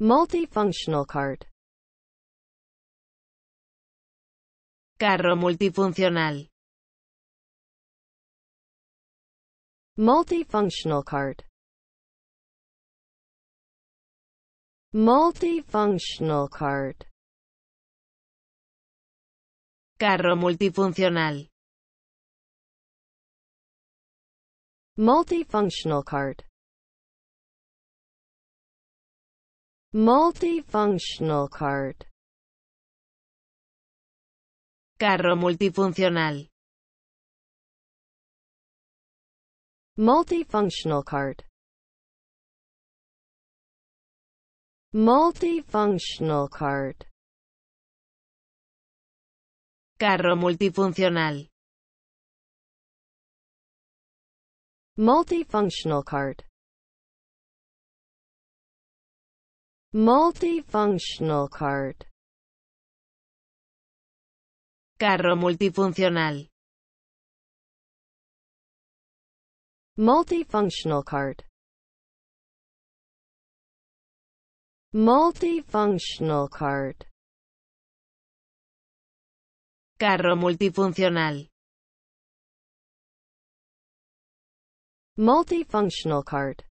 Multifunctional cart. Carro multifuncional. Multifunctional cart. Multifunctional cart. Carro multifuncional. Multifunctional cart. Multifunctional cart. Carro multifuncional. Multifunctional cart. Multifunctional cart. Carro multifuncional. Multifunctional cart. Multifunctional cart. Carro multifuncional. Multifunctional cart. Multifunctional cart. Carro multifuncional. Multifunctional cart.